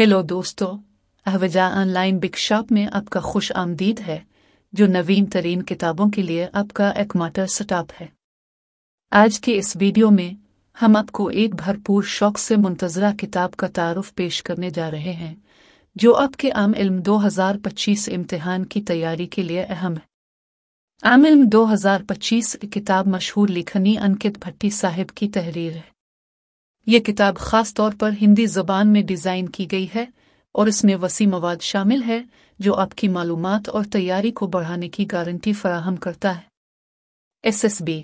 hello दोस्तों अहवजा online big shop में आपका खुश आमदीद है जो नवीन तरीन किताबों के लिए आपका एकमात्र स्टॉप है आज के इस वीडियो में हम आपको एक भरपूर शौक से मुंतजरा किताब का तारफ पेश करने जा रहे हैं जो आपके आम इल्म 2025 इम्तिहान की तैयारी के लिए अहम है आम इल्म 2025 किताब मशहूर लिखनी अंकित भट्टी साहिब की तहरीर है ये किताब खास तौर पर हिंदी जबान में डिज़ाइन की गई है और इसमें वसी मवाद शामिल है जो आपकी मालूम और तैयारी को बढ़ाने की गारंटी फराहम करता है एस एस बी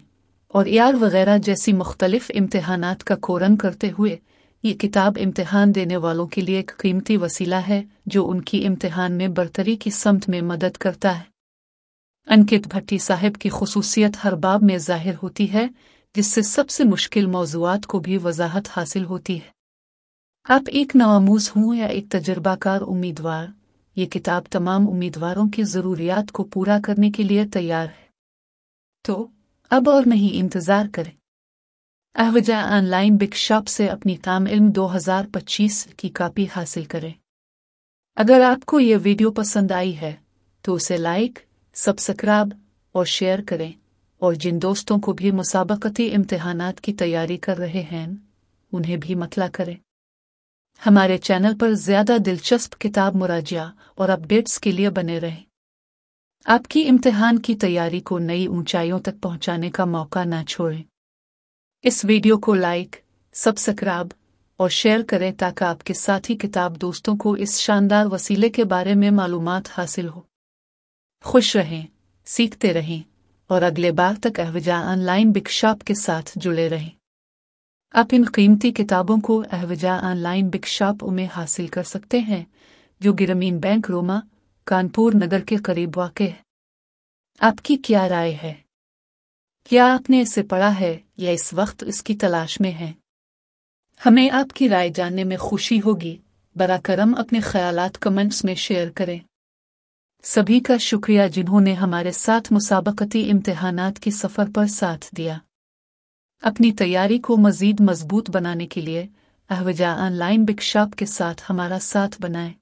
और यार वगैरह जैसी मुख्तलिफ इम्तहान का कोरन करते हुए ये किताब इम्तहान देने वालों के लिए एक कीमती वसीला है जो उनकी इम्तहान में बरतरी की समत में मदद करता है अनकित भट्टी साहब की खसूसियत हर बाब में जाहिर होती है जिससे सबसे मुश्किल मौजूद को भी वजाहत हासिल होती है आप एक नामूज हूं या एक तजर्बाकार उम्मीदवार ये किताब तमाम उम्मीदवारों की ज़रूरियात को पूरा करने के लिए तैयार है तो अब और नहीं इंतज़ार करें अहवजा ऑनलाइन बिग शॉप से अपनी काम इल्म 2025 की कापी हासिल करें अगर आपको ये वीडियो पसंद आई है तो उसे लाइक सब्सक्राइब और शेयर करें और जिन दोस्तों को भी मुसाबकती इम्तहान की तैयारी कर रहे हैं उन्हें भी मतला करें हमारे चैनल पर ज़्यादा दिलचस्प किताब मुराजिया और अपडेट्स के लिए बने रहें आपकी इम्तिहान की तैयारी को नई ऊंचाइयों तक पहुंचाने का मौका ना छोड़ें इस वीडियो को लाइक सब्सक्राइब और शेयर करें ताकि आपके साथी किताब दोस्तों को इस शानदार वसीले के बारे में मालूम हासिल हो खुश रहें सीखते रहें और अगले बार तक अहवजा ऑनलाइन बिक शॉप के साथ जुड़े रहें आप इन कीमती किताबों को अहवजा ऑनलाइन बिक शॉप में हासिल कर सकते हैं जो गिरमीन बैंक रोमा कानपुर नगर के करीब वाक़ है आपकी क्या राय है क्या आपने इसे पढ़ा है या इस वक्त इसकी तलाश में है हमें आपकी राय जानने में खुशी होगी बरा करम अपने ख्यालात कमेंट्स में शेयर करें सभी का शुक्रिया जिन्होंने हमारे साथ मुसाबकती इम्तहान के सफ़र पर साथ दिया अपनी तैयारी को मज़ीद मजबूत बनाने के लिए अहवजा ऑनलाइन बिकशॉप के साथ हमारा साथ बनाएं